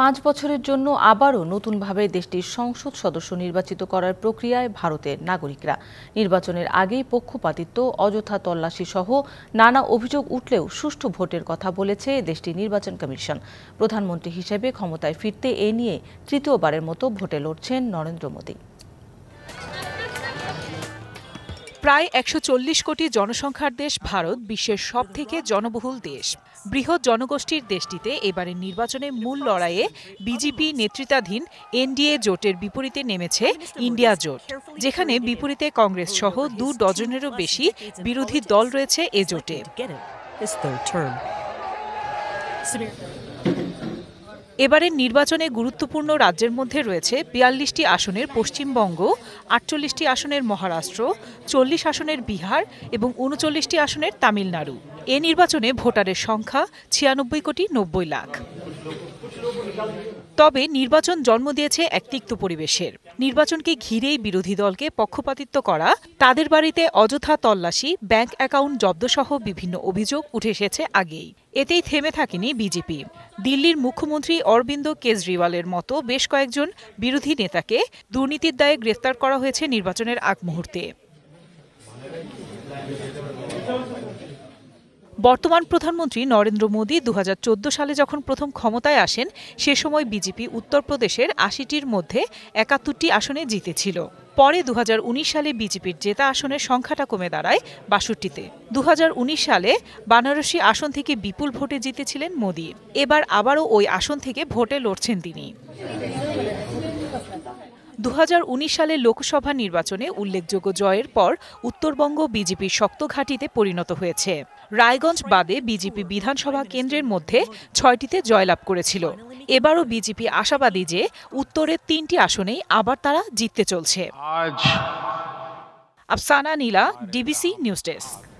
পাঁচ বছরের জন্য আবারও নতুনভাবে দেশটির সংসদ সদস্য নির্বাচিত করার প্রক্রিয়ায় ভারতের নাগরিকরা নির্বাচনের আগেই পক্ষপাতিত্ব অযথা তল্লাশি সহ নানা অভিযোগ উঠলেও সুষ্ঠু ভোটের কথা বলেছে দেশটির নির্বাচন কমিশন প্রধানমন্ত্রী হিসেবে ক্ষমতায় ফিরতে এ নিয়ে তৃতীয়বারের মতো ভোটে লড়ছেন নরেন্দ্র মোদী প্রায় একশো কোটি জনসংখ্যার দেশ ভারত বিশ্বের সব থেকে জনবহুল দেশ বৃহৎ জনগোষ্ঠীর দেশটিতে এবারের নির্বাচনে মূল লড়াইয়ে বিজেপি নেতৃত্বাধীন এনডিএ জোটের বিপরীতে নেমেছে ইন্ডিয়া জোট যেখানে বিপরীতে কংগ্রেস সহ দু ডজনেরও বেশি বিরোধী দল রয়েছে এ জোটে এবারের নির্বাচনে গুরুত্বপূর্ণ রাজ্যের মধ্যে রয়েছে বিয়াল্লিশটি আসনের পশ্চিমবঙ্গ আটচল্লিশটি আসনের মহারাষ্ট্র চল্লিশ আসনের বিহার এবং উনচল্লিশটি আসনের তামিলনাড়ু এ নির্বাচনে ভোটারের সংখ্যা ছিয়ানব্বই কোটি নব্বই লাখ তবে নির্বাচন জন্ম দিয়েছে এক তিক্ত পরিবেশের নির্বাচনকে ঘিরেই বিরোধী দলকে পক্ষপাতিত্ব করা তাদের বাড়িতে অযথা তল্লাশি ব্যাংক অ্যাকাউন্ট জব্দসহ বিভিন্ন অভিযোগ উঠে এসেছে আগেই এতেই থেমে থাকেনি বিজেপি দিল্লির মুখ্যমন্ত্রী অরবিন্দ কেজরিওয়ালের মতো বেশ কয়েকজন বিরোধী নেতাকে দুর্নীতির দায়ে গ্রেফতার করা হয়েছে নির্বাচনের আগ মুহূর্তে বর্তমান প্রধানমন্ত্রী নরেন্দ্র মোদী দু সালে যখন প্রথম ক্ষমতায় আসেন সে সময় বিজেপি উত্তরপ্রদেশের আশিটির মধ্যে একাত্তরটি আসনে জিতেছিল পরে দু সালে বিজেপির জেতা আসনের সংখ্যাটা কমে দাঁড়ায় বাষট্টিতে দু সালে বানারসি আসন থেকে বিপুল ভোটে জিতেছিলেন মোদী এবার আবারও ওই আসন থেকে ভোটে লড়ছেন তিনি দু সালে লোকসভা নির্বাচনে উল্লেখযোগ্য জয়ের পর উত্তরবঙ্গ বিজেপির শক্ত ঘাঁটিতে পরিণত হয়েছে রায়গঞ্জ বাদে বিজেপি বিধানসভা কেন্দ্রের মধ্যে ছয়টিতে জয়লাভ করেছিল এবারও বিজেপি আশাবাদী যে উত্তরের তিনটি আসনেই আবার তারা জিততে চলছে Afsana Nila DBC news desk